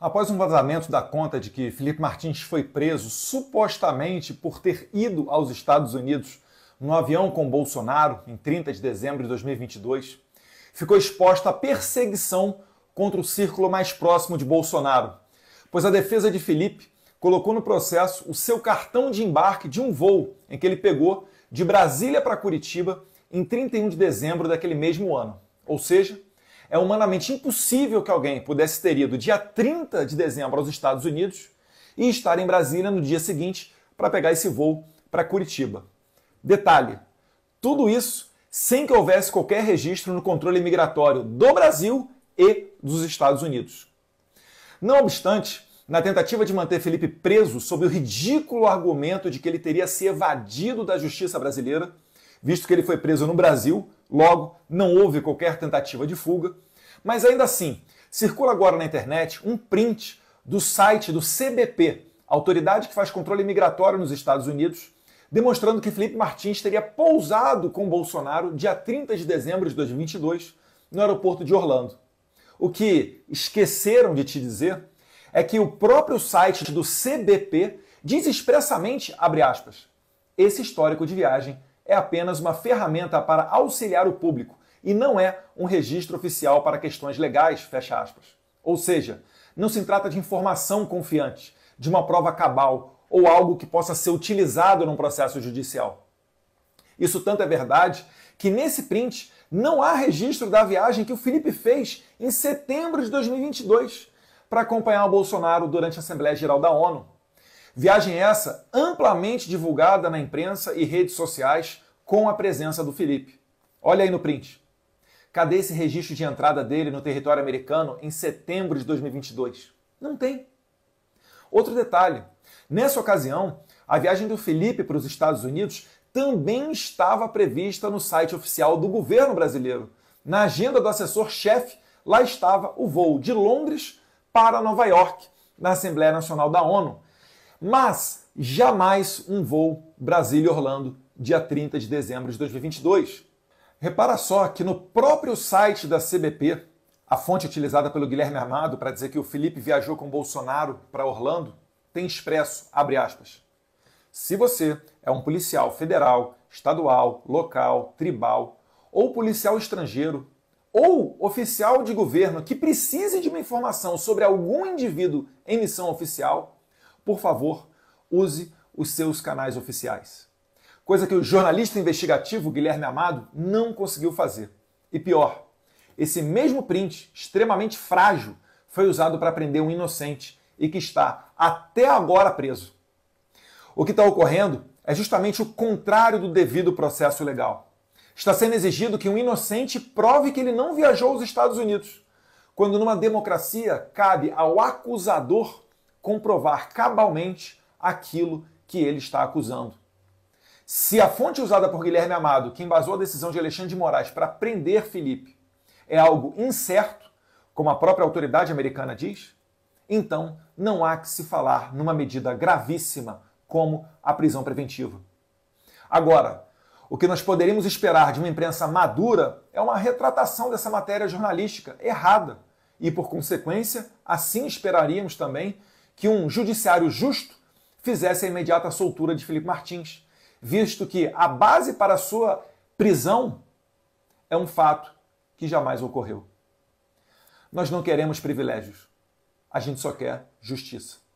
Após um vazamento da conta de que Felipe Martins foi preso supostamente por ter ido aos Estados Unidos no avião com Bolsonaro em 30 de dezembro de 2022, ficou exposta a perseguição contra o círculo mais próximo de Bolsonaro, pois a defesa de Felipe colocou no processo o seu cartão de embarque de um voo em que ele pegou de Brasília para Curitiba em 31 de dezembro daquele mesmo ano, ou seja, é humanamente impossível que alguém pudesse ter ido dia 30 de dezembro aos Estados Unidos e estar em Brasília no dia seguinte para pegar esse voo para Curitiba. Detalhe: tudo isso sem que houvesse qualquer registro no controle migratório do Brasil e dos Estados Unidos. Não obstante, na tentativa de manter Felipe preso sob o ridículo argumento de que ele teria se evadido da justiça brasileira, visto que ele foi preso no Brasil, Logo, não houve qualquer tentativa de fuga. Mas ainda assim, circula agora na internet um print do site do CBP, autoridade que faz controle migratório nos Estados Unidos, demonstrando que Felipe Martins teria pousado com Bolsonaro dia 30 de dezembro de 2022 no aeroporto de Orlando. O que esqueceram de te dizer é que o próprio site do CBP diz expressamente, abre aspas, esse histórico de viagem é apenas uma ferramenta para auxiliar o público e não é um registro oficial para questões legais, fecha aspas. Ou seja, não se trata de informação confiante, de uma prova cabal ou algo que possa ser utilizado num processo judicial. Isso tanto é verdade que nesse print não há registro da viagem que o Felipe fez em setembro de 2022 para acompanhar o Bolsonaro durante a Assembleia Geral da ONU. Viagem essa amplamente divulgada na imprensa e redes sociais com a presença do Felipe. Olha aí no print. Cadê esse registro de entrada dele no território americano em setembro de 2022? Não tem. Outro detalhe: nessa ocasião, a viagem do Felipe para os Estados Unidos também estava prevista no site oficial do governo brasileiro. Na agenda do assessor-chefe, lá estava o voo de Londres para Nova York, na Assembleia Nacional da ONU, mas jamais um voo Brasília-Orlando, dia 30 de dezembro de 2022. Repara só que no próprio site da CBP, a fonte utilizada pelo Guilherme Armado para dizer que o Felipe viajou com Bolsonaro para Orlando tem expresso, abre aspas. Se você é um policial federal, estadual, local, tribal, ou policial estrangeiro, ou oficial de governo que precise de uma informação sobre algum indivíduo em missão oficial, por favor, use os seus canais oficiais. Coisa que o jornalista investigativo Guilherme Amado não conseguiu fazer. E pior, esse mesmo print, extremamente frágil, foi usado para prender um inocente e que está até agora preso. O que está ocorrendo é justamente o contrário do devido processo legal. Está sendo exigido que um inocente prove que ele não viajou aos Estados Unidos, quando numa democracia cabe ao acusador comprovar cabalmente aquilo que ele está acusando. Se a fonte usada por Guilherme Amado, que embasou a decisão de Alexandre de Moraes para prender Felipe, é algo incerto, como a própria autoridade americana diz, então não há que se falar numa medida gravíssima como a prisão preventiva. Agora, o que nós poderíamos esperar de uma imprensa madura é uma retratação dessa matéria jornalística errada. E, por consequência, assim esperaríamos também que um judiciário justo fizesse a imediata soltura de Felipe Martins, visto que a base para a sua prisão é um fato que jamais ocorreu. Nós não queremos privilégios, a gente só quer justiça.